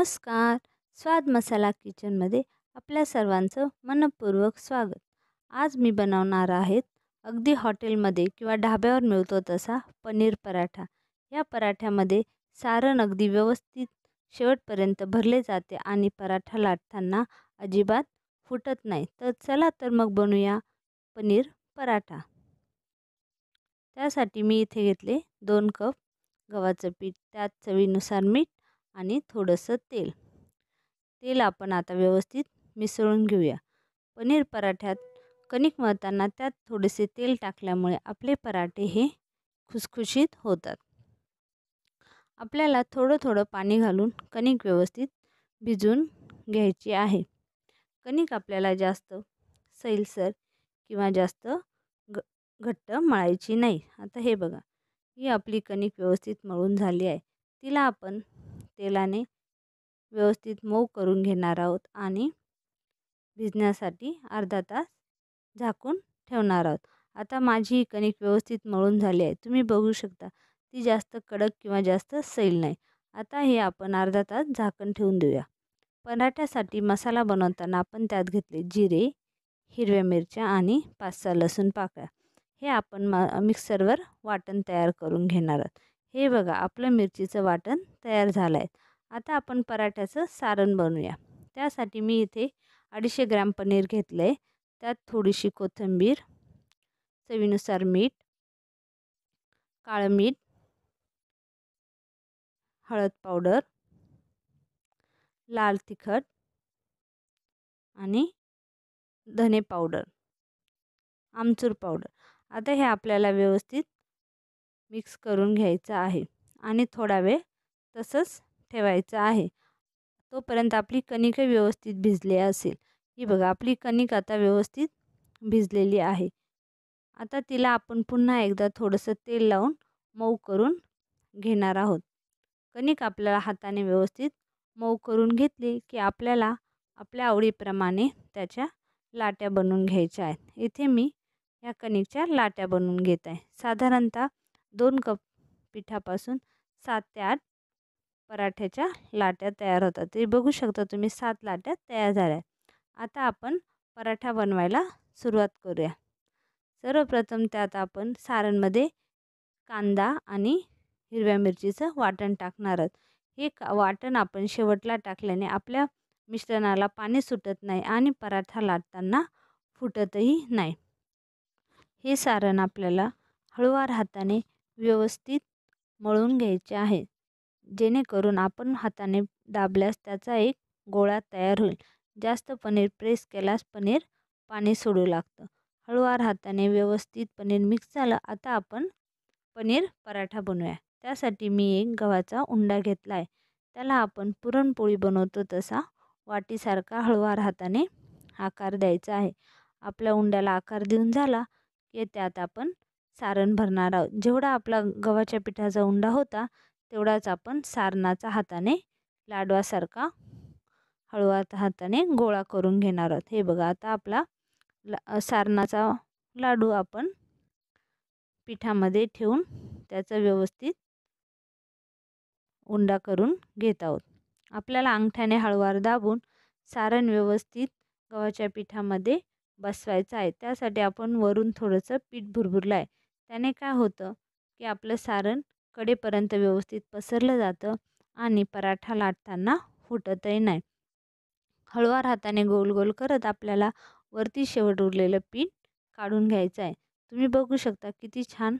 नमस्कार स्वाद मसाला किचनमध्ये आपल्या सर्वांचं मनपूर्वक स्वागत आज मी बनवणार आहेत अगदी हॉटेलमध्ये किंवा ढाब्यावर मिळतो तसा पनीर पराठा या पराठ्यामध्ये सारण अगदी व्यवस्थित शेवटपर्यंत भरले जाते आणि पराठा लाटताना अजिबात फुटत नाही तर चला तर मग बनवूया पनीर पराठा त्यासाठी मी इथे घेतले दोन कप गव्हाचं पीठ त्यात चवीनुसार मीठ आणि थोडंसं तेल तेल आपण आता व्यवस्थित मिसळून घेऊया पनीर पराठ्यात कणिक मळताना त्यात थोडेसे तेल टाकल्यामुळे आपले पराठे हे खुसखुशीत होतात आपल्याला थोडं थोडं पाणी घालून कणिक व्यवस्थित भिजून घ्यायची आहे कणिक आपल्याला जास्त सैलसर किंवा जास्त ग घट्ट मळायची नाही आता हे बघा ही आपली कणिक व्यवस्थित मळून झाली आहे तिला आपण तेलाने व्यवस्थित मऊ करून घेणार आहोत आणि भिजण्यासाठी अर्धा तास झाकून ठेवणार आहोत आता माझी ही कणिक व्यवस्थित मळून झाली आहे तुम्ही बघू शकता ती जास्त कडक किंवा जास्त सैल नाही आता हे आपण अर्धा तास झाकण ठेवून देऊया पराठ्यासाठी मसाला बनवताना आपण त्यात घेतले जिरे हिरव्या मिरच्या आणि पाच सहा लसूण पाकळ्या हे आपण म मिक्सरवर वाटण तयार करून घेणार आहोत हे बघा आपलं मिरचीचं वाटण तयार झालं आहे आता आपण पराठ्याचं सारण बनवूया त्यासाठी मी इथे अडीचशे ग्रॅम पनीर घेतलं आहे त्यात थोडीशी कोथिंबीर चवीनुसार मीठ काळं मीठ हळद पावडर लाल तिखट आणि धने पावडर आमचूर पावडर आता हे आपल्याला व्यवस्थित मिक्स करून घ्यायचा आहे आणि थोडा वेळ तसंच ठेवायचं आहे तोपर्यंत आपली कणिका व्यवस्थित भिजली असेल ही बघा आपली कणिक आता व्यवस्थित भिजलेली आहे आता तिला आपण पुन्हा एकदा थोडंसं तेल लावून मऊ करून घेणार आहोत कणिक आपल्याला हाताने व्यवस्थित मऊ करून घेतली की आपल्याला आपल्या आवडीप्रमाणे त्याच्या लाट्या बनवून घ्यायच्या आहेत इथे मी या कणिकच्या लाट्या बनवून घेत आहे साधारणतः दोन कप पिठापासून सात ते आठ पराठ्याच्या लाट्या तयार होतात ते बघू शकता तुम्ही सात लाट्या तयार झाल्या आता आपण पराठा बनवायला सुरुवात करूया सर्वप्रथम त्यात आपण सारणमध्ये कांदा आणि हिरव्या मिरचीचं वाटण टाकणार आहोत हे का वाटण आपण शेवटला टाकल्याने आपल्या मिश्रणाला पाणी सुटत नाही आणि पराठा लाटताना फुटतही नाही हे सारण आपल्याला हळूवार हाताने व्यवस्थित मळून घ्यायचे आहे जेणेकरून आपण हाताने दाबल्यास त्याचा एक गोळा तयार होईल जास्त पनीर प्रेस केल्यास पनीर पाणी सोडू लागतं हळूवार हाताने व्यवस्थित पनीर मिक्स झालं आता आपण पनीर पराठा बनवूया त्यासाठी मी एक गव्हाचा उंडा घेतला आहे त्याला आपण पुरणपोळी बनवतो तसा वाटीसारखा हळूवार हाताने आकार द्यायचा आहे आपल्या उंड्याला आकार देऊन झाला की त्यात आपण सारण भरणार आहोत जेवढा आपला गव्हाच्या पिठाचा उंडा होता तेवढाच आपण सारणाचा हाताने लाडवासारखा हळूवात हाताने गोळा करून घेणार आहोत हे बघा आता आपला ला सारणाचा लाडू आपण पिठामध्ये ठेवून त्याचा व्यवस्थित उंडा करून घेत आहोत आपल्याला अंगठ्याने हळवार दाबून सारण व्यवस्थित गव्हाच्या पिठामध्ये बसवायचं आहे त्यासाठी आपण वरून थोडंसं पीठ भुरभुरलं आहे त्याने काय होतं की आपलं सारण कडेपर्यंत व्यवस्थित पसरलं जातं आणि पराठा लाटताना फुटतही नाही हळवार हाताने गोल गोल करत आपल्याला वरती शेवट उरलेलं पीठ काढून घ्यायचं आहे तुम्ही बघू शकता किती छान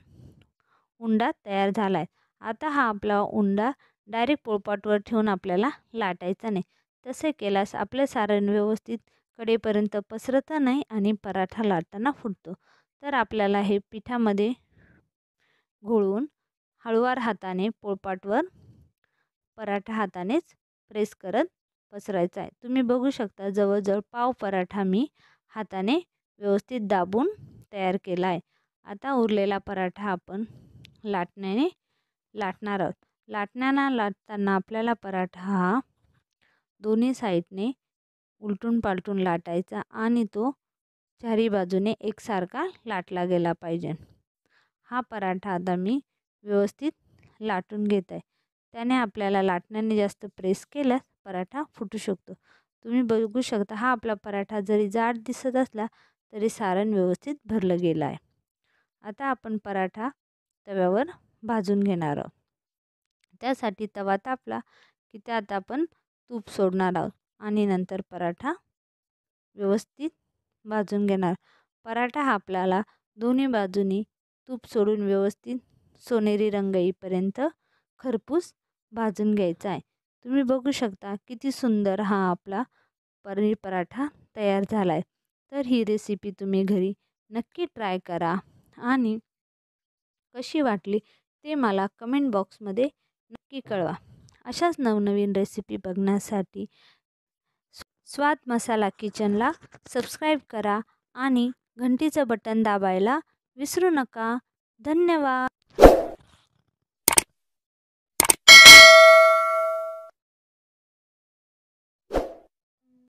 उंडा तयार झाला आहे आता हा आपला उंडा डायरेक्ट पोळपाटवर ठेवून आपल्याला लाटायचा नाही तसे केल्यास आपलं सारण व्यवस्थित कडेपर्यंत पसरतं नाही आणि पराठा लाटताना फुटतो तर आपल्याला हे पिठामध्ये घोळून हळुवार हाताने पोळपाटवर पराठा हातानेच प्रेस करत पसरायचा आहे तुम्ही बघू शकता जवळजवळ पाव पराठा मी हाताने व्यवस्थित दाबून तयार केला आहे आता उरलेला पराठा आपण लाटण्याने लाटणार आहोत लाटण्याना लाटताना आपल्याला पराठा हा दोन्ही साईडने उलटून पालटून लाटायचा आणि तो चारी बाजूने एकसारखा लाटला गेला पाहिजे हा पराठा आता मी व्यवस्थित लाटून घेत आहे त्याने आपल्याला लाटण्याने जास्त प्रेस केल्यास पराठा फुटू शकतो तुम्ही बघू शकता हा आपला पराठा जरी जाड दिसत असला तरी सारण व्यवस्थित भरलं गेलं आहे आता आपण पराठा तव्यावर भाजून घेणार आहोत त्यासाठी तवा तापला की त्यात आपण तूप सोडणार आहोत आणि नंतर पराठा व्यवस्थित भाजून घेणार पराठा हा आपल्याला दोन्ही बाजूनी तूप सोडून व्यवस्थित सोनेरी रंग येईपर्यंत खरपूस भाजून घ्यायचा आहे तुम्ही बघू शकता किती सुंदर हा आपला पनीर पराठा तयार झाला आहे तर ही रेसिपी तुम्ही घरी नक्की ट्राय करा आणि कशी वाटली ते मला कमेंट बॉक्समध्ये नक्की कळवा अशाच नवनवीन रेसिपी बघण्यासाठी स्वाद मसाला किचनला सबस्क्राईब करा आणि घंटीचं बटन दाबायला विसरू नका धन्यवाद